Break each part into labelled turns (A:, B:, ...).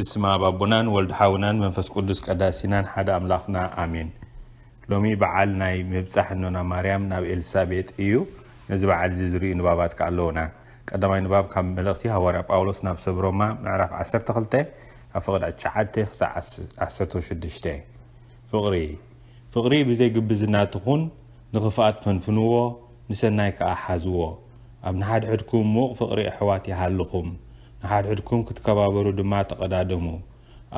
A: بسم بابونان ولد حاونان منفس قدس قداسينان حدا أملاخنا آمين لومي بعالنا نونا مريم ناب إلسابيت إيو نزبع عزيزري نبابات كعلونا قدما نباب كم ملغتي هورا باولوس ناب سبروما نعرف عسر تخلتي أفقد عجعاتي خسا عسر تشدشتي فغري فغري بزي قبزنا تخون نخفات فنفنوو نسنايك أحازوو أبنحاد عدكم موق فغري أحواتي هالقوم ንሓድሕድኩም ክትከባበሩ ድማ ተቐዳደሙ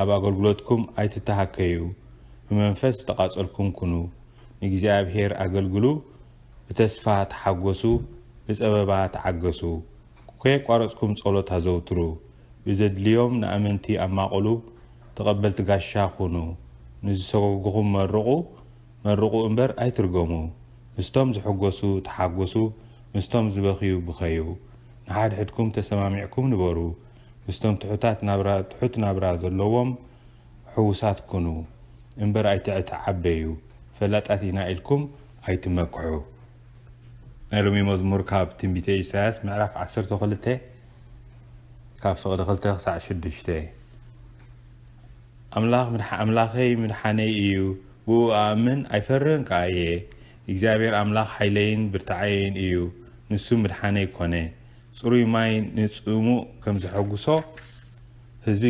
A: ኣብ ኣገልግሎትኩም ኣይትተሃከዩ ብመንፈስ ተቓፀልኩም ኩኑ ንእግዚኣብሄር ኣገልግሉ ብተስፋ ተሓጐሱ ብፀበባ ተዓገሱ ኮየቋረፅኩም ጸሎት ኣዘውትሩ ብዘድልዮም ንኣመንቲ ኣማቐሉ ተቐበልቲ ጋሻ ኹኑ ንዝሰጎግኹም መርቑ መርቑ እምበር ኣይትርገሙ ምስቶም ዝሕጐሱ ተሓጐሱ ምስቶም ዝበኽዩ ብኸዩ حد حدكم تسمعمعكم نبرو استم تحتات نبرا تحت نبرا ذلوم حوسات كنو انبر اي تعت عبيو فلا تاتينا الكم اي تمكعو نلومي مزمور كاب تنبيتي اساس معرف عصر تغلتي كاب فقد غلتي خسع شدشتي املاخ من املاخي من حاني ايو بو امن اي فرنك ايه اجزابير املاخ حيلين برتعين ايو نسو من حاني كوني ፅሩይ ማይ ንፅሙ ከም ዝሐጉሶ ህዝቢ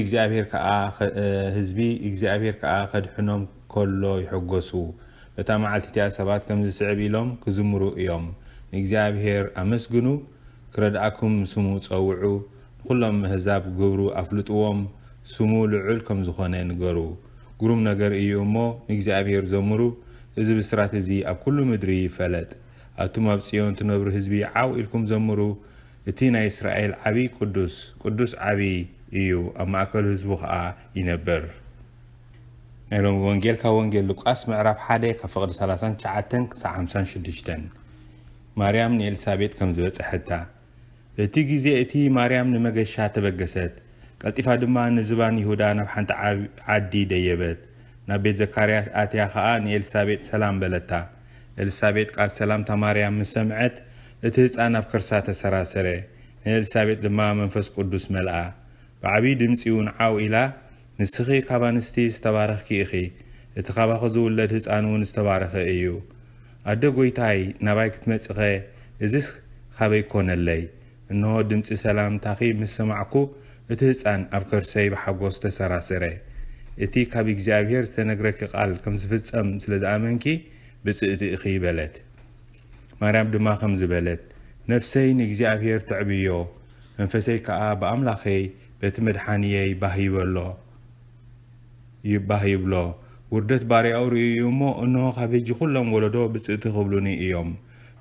A: ህዝቢ እግዚኣብሔር ከዓ ከድሕኖም ከሎ ይሐጎሱ በታ መዓልቲ እትያ ሰባት ከም ዝስዕብ ኢሎም ክዝምሩ እዮም ንእግዚኣብሔር ኣመስግኑ ክረድኣኩም ስሙ ፀውዑ ንኩሎም ምህዛብ ግብሩ ኣፍልጥዎም ስሙ ልዑል ከም ዝኾነ ንገሩ ጉሩም ነገር እዩ እሞ ንእግዚኣብሔር ዘምሩ እዚ ብስራት እዚ ኣብ ኩሉ ምድሪ ይፈለጥ ኣብቶም ኣብ ፅዮን ትነብሩ ህዝቢ ዓው ኢልኩም ዘምሩ እቲ ናይ እስራኤል ዓብይ ቅዱስ ቅዱስ ዓብይ እዩ ኣብ ማእከል ህዝቡ ከዓ ይነብር ናይ ሎሚ ወንጌል ካብ ወንጌል ሉቃስ ምዕራፍ 1 ካብ ፍቕዲ 39 ክሳብ 56 ማርያም ንኤልሳቤጥ ከም ዝበፅሐታ እቲ ግዜ እቲ ማርያም ንመገሻ ተበገሰት ቀልጢፋ ድማ ንዝባን ይሁዳ ናብ ሓንቲ ዓዲ ደየበት ናብ ቤት ዘካርያስ ኣትያ ከዓ ንኤልሳቤጥ ሰላም በለታ ኤልሳቤጥ ቃል ሰላምታ ማርያም ምስ ሰምዐት እቲ ህፃን ኣብ ከርሳ ተሰራሰረ ንኤልሳቤጥ ድማ መንፈስ ቅዱስ መልኣ ብዓብዪ ድምፂ እውን ዓው ኢላ ንስኺ ካብ ኣንስቲ ዝተባረኽኪ ኢኺ እቲ ኻባኺ ዝውለድ ህፃን እውን ዝተባረኸ እዩ ኣደ ጐይታይ ናባይ ክትመጽኸ እዚ ኻበይ ኮነለይ እንሆ ድምፂ ሰላምታኺ ምስ ሰማዕኩ እቲ ህፃን ኣብ ከርሰይ ብሓጐስ ተሰራሰረ እቲ ካብ እግዚኣብሔር ዝተነግረኪ ቓል ከም ዝፍጸም ስለ ዝኣመንኪ ብፅእቲ ኢኺ በለት مريم دما خم زبلت نفسي نجزي تعبيو انفسي كا باملاخي بتمد حانيي باهي ولو يباهي بلو وردت باري اوري يومو انو خبيجي كلهم ولدو بس اتخبلوني ايوم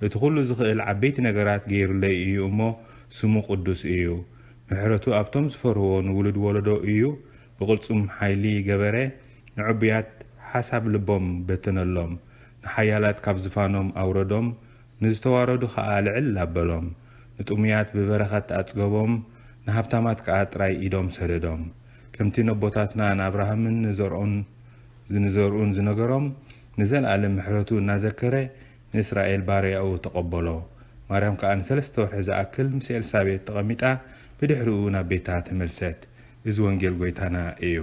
A: اتخل زخيل عبيت نجرات غير لي ايومو سمو قدوس ايو محرتو ابتم سفرو نولد ولدو ايو بقلت سم حيلي جبره نعبيات حسب لبوم بتنلوم نحيالات كاب زفانوم اوردوم ንዝተዋረዱ ከዓ ልዕል ኣበሎም ንጥሙያት ብበረኻት ኣጽገቦም ንሃብታማት ከዓ ጥራይ ኢዶም ሰደዶም ከምቲ ነቦታትና ንኣብርሃምን ንዘርኦን ንዘርኡን ዝነገሮም ንዘለኣለም ምሕረቱ እናዘከረ ንእስራኤል ባርያኡ ተቐበሎ ማርያም ከዓ ንሰለስተ ወርሒ ዝኣክል ምስ ኤልሳቤጥ ተቐሚጣ ብድሕሪኡ ናብ ቤታ ተመልሰት እዚ ወንጌል ጎይታና እዩ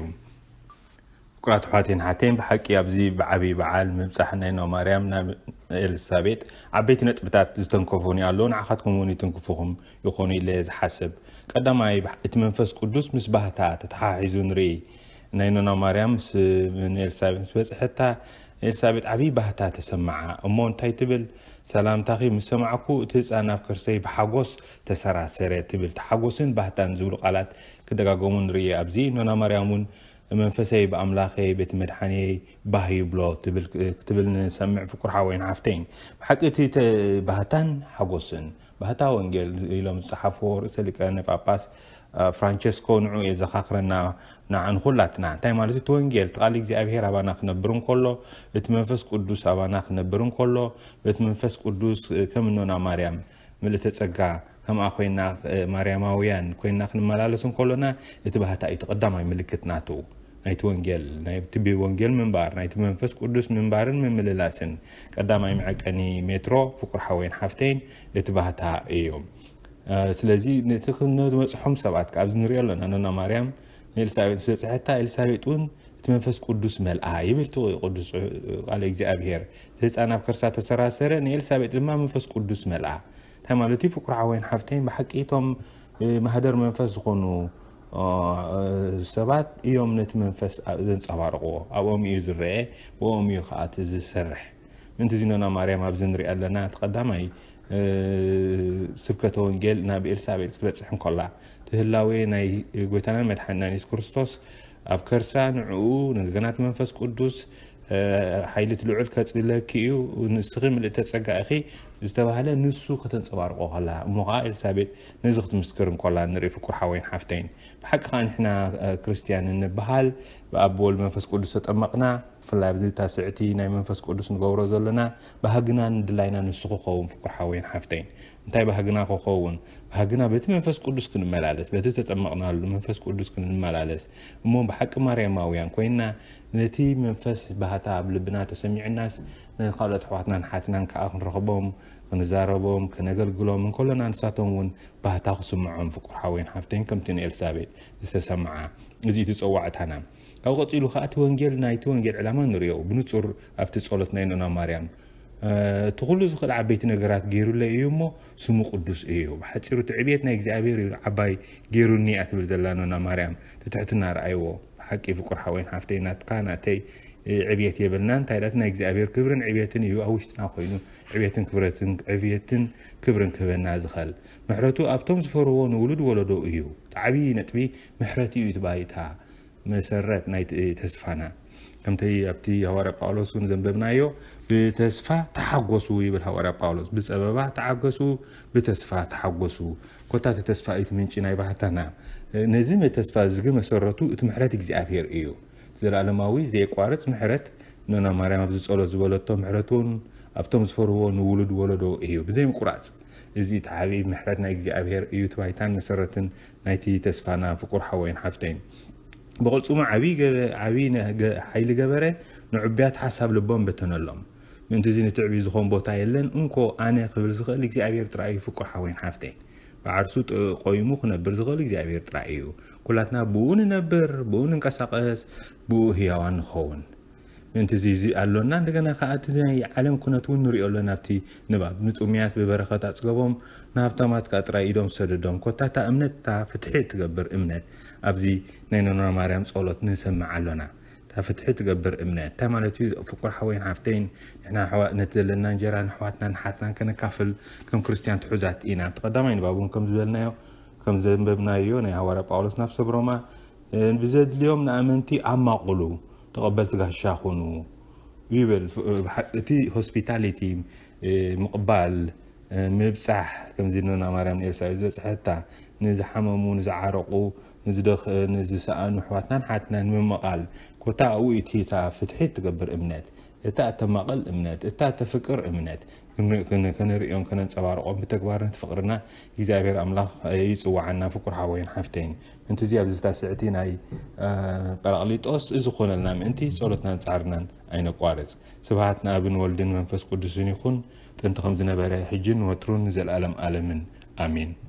A: ፍቁራት ኣሕዋተይን ሓተይን ብሓቂ ኣብዚ ብዓብዪ በዓል ምብፃሕ ናይ ኖ ማርያም ናብ ኤልሳቤጥ ዓበይቲ ነጥብታት ዝተንከፉን ኣሎ ንዓኻትኩም እውን ይትንክፉኹም ይኾኑ ኢለ ዝሓስብ ቀዳማይ እቲ መንፈስ ቅዱስ ምስ ባህታ ተተሓሒዙ ንርኢ ናይ ኖና ማርያም ንኤልሳቤጥ ምስ በፅሐታ ኤልሳቤጥ ዓብዪ ባህታ ተሰማዓ እሞ እንታይ ትብል ሰላምታኺ ምስ ሰማዕኩ እቲ ህፃን ኣብ ከርሰይ ብሓጎስ ተሰራሰረ ትብል ተሓጎስን ባህታን ዝብሉ ቃላት ክደጋገሙ ንርኢ ኣብዚ ኖና ማርያም እውን መንፈሰይ ብኣምከይ መድ ህይብሎ ሰም ፍቁር ወይ ፍ ቂ ባህ ሓጎስህ ወ ዝፅሓፍዎእሰቀ ፍራንስኮ ዘካረላወዜኣብሄ ኣ ክነብርቲ መንፈስ ቅስ ኣ ክነርሎ መፈስ ቅስ ያ ፀጋመስ እዩይ ክና نايت ونجل نايت بي ونجل من بار نايت منفس قدس من بار من مللاسن قدام اي معقني مترو فقر حوين حفتين اتبهتا ايوم سلازي نتخل نود مصحوم سبعات كابز نريال انا انا مريم نيلسابيت سحتا اليسابيتون تمنفس قدس ملعا يبل تو قدس على اغزابير تصانا بكرسات تسراسر نيلسابيت ما منفس قدس ملعا تمام لتي فقر حوين حفتين بحقيتهم مهدر منفس خونو ሰባት እዮም ነቲ መንፈስ ዘንፀባርቕዎ ኣብኦም እዩ ዝርአ ብኦም እዩ ከዓ እቲ ዝሰርሕ ምንቲ ዚኖና ማርያም ኣብዚ ንሪኢ ኣለና እቲ ቀዳማይ ስብከተ ወንጌል ናብ ኤልሳቤጥ ክትበፅሕ እንከላ ትህላዌ ናይ ጎይታናን መድሓንናን የሱስ ክርስቶስ ኣብ ከርሳ ንዕኡ ንደገናት መንፈስ ቅዱስ ሓይሊ ትልዑል ከፅልለኪ እዩ ንስኺ ምልእተ ፀጋእኺ ዝተባሃለ ንሱ ከተንፀባርቆ ከላ እሞ ከዓ ኤልሳቤጥ ነዚ ክትምስክር እንከላ ንርኢ ፍቁር ሓወይን ሓፍተይን ብሓቂ ከዓ ንሕና ክርስትያን ንበሃል ብኣብ ወልድ መንፈስ ቅዱስ ተጠመቕና ብፍላይ ኣብዚ ታስዕቲ ናይ መንፈስ ቅዱስ ንገብሮ ዘለና ባህግናን ድላይና ንሱ ክኸውን ፍቁር ሓወይን ሓፍተይን እንታይ ባህግና ክኸውን ባህግና በቲ መንፈስ ቅዱስ ክንመላለስ በቲ ተጠመቕናሉ መንፈስ ቅዱስ ክንመላለስ እሞ ብሓቂ ማርያማውያን ኮይና ነቲ መንፈስ ባህታ ኣብ ልብና ተሰሚዕናስ ንካልኦት ኣሕዋትናን ሓትናን ከዓ ክንረኽቦም ክንዛረቦም ክነገልግሎም እንከሎና ንሳቶም እውን ባህታ ክስምዖም ፍቁር ሓወይን ሓፍተይን ከምቲ ንኤልሳቤጥ ዝተሰምዓ እዚኡ ትፀዋዕታና ካብ ቀፂሉ ከዓ እቲ ወንጌል ናይቲ ወንጌል ዕላማ ንሪኦ ብንፁር ኣብቲ ፀሎት ናይ ኖና ማርያም እቲ ኩሉ ዝኽእል ዓበይቲ ነገራት ገይሩለ እዩ እሞ ስሙ ቅዱስ እዩ ብሓፂሩ እቲ ዕብት ናይ እግዚኣብሔር እዩ ዓባይ ገይሩኒ እያ ትብል ዘላኖና ማርያም ትትሕትና ረኣይዎ ሓቂ ፍቁር ሓወይን ሓፍተይ ናትካ ናተይ ዕብት የብልና እንታይ ዳት ናይ እግዚኣብሔር ክብርን ዕብትን እዩ ኣብ ውሽጥና ኮይኑ ዕብትን ክብረትን ዕብትን ክብርን ክህበና ዝኽእል ምሕረቱ ኣብቶም ዝፈርዎ ንውሉድ ወለዶ እዩ ዓብዪ ነጥቢ ምሕረት እዩ ትባይታ መሰረት ናይ ተስፋና كمتي أبتي هواري باولوس ونزم ببنايو بتسفى تحقوسو يبل هواري باولوس بس أبابا تحقوسو بتسفى تحقوسو كتا تتسفى إتمنشي ناي بحتانا نزيم تسفى زغي مسرطو إتمحرات إكزي أبير إيو تزير ألماوي زي قوارت محرات نونا مريم أبزي صولو زبولتو محرتون أبتم زفروو نولد ولدو إيو بزي مقرات إزي تعبي محرتنا ناي إكزي أبير إيو تبايتان مسرطن نايتي تسفانا فقر حوين حفتين ብቅልፁሙ ዓብይ ሓይሊ ገበረ ንዕብያት ሓሳብ ልቦም በተነሎም ምእንቲ እዚ ንትዕብዩ ዝኮን ቦታ የለን እንኮ ኣነ ክብል ዝኽእል እግዚኣብሔር ጥራይ እዩ ፍቁር ሓወይን ሓፍተይ ብዓርሱ ቆይሙ ክነብር ዝኽእል እግዚኣብሔር ጥራይ እዩ ኩላትና ብኡ ንነብር ብኡ ንንቀሳቀስ ብኡ ህያዋን ንኸውን ምእንቲ እዚ እዚ ኣሎና እንደገና ከዓ እቲ ናይ ዓለም ኩነት እውን ንሪኦ ኣሎ ናብቲ ንባብ ንጡምያት ብበረኸት ኣፅገቦም ንሃብታማት ከዓ ጥራይ ኢዶም ሰደዶም ኮታታ እምነት እታ ፍትሒ ትገብር እምነት ኣብዚ ናይ ነኖራ ማርያም ፀሎት ንሰምዕ ኣሎና እታ ፍትሒ ትገብር እምነት እንታይ ማለት እዩ ፍቁር ሓወይን ሓፍተይን ንሕና ነቲ ዘለና እንጀራ ንኣሕዋትና ንሓትናን ከነካፍል ከም ክርስትያን ትሑዛት ኢና ኣብቲ ቀዳማይ ንባብ እውን ከም ዝበልናዮ ከም ዘንበብናዮ ናይ ሃዋርያ ጳውሎስ ናብ ሰብ ሮማ ብዘድልዮም ንኣመንቲ ኣማቑሉ تقبلت لها الشاخون ويبل تي هوسبيتاليتي إيه، مقبال إيه، مبصح كم زيدنا مريم إلسا إزبس حتى نز دخ نز سان وحواتنا حتنا من مقال كوتا أوي تيتا فتحت تقبر إمنات إتا تمقل إمنات إتا تفكر إمنات كنريئهم كننصبارقهم بتكبار نتفقرنا إزابير أملاخ يسوعنا فكر حوين حفتين انتو زياب زيتا سعتين اي برقليتوس إزو خونا لنا منتي صولتنا نتعرنا أين قوارز سبحاتنا أبن والدين منفس قدسون يخون تنتخم زنا باري حجين وترون زي الألم آلمين آمين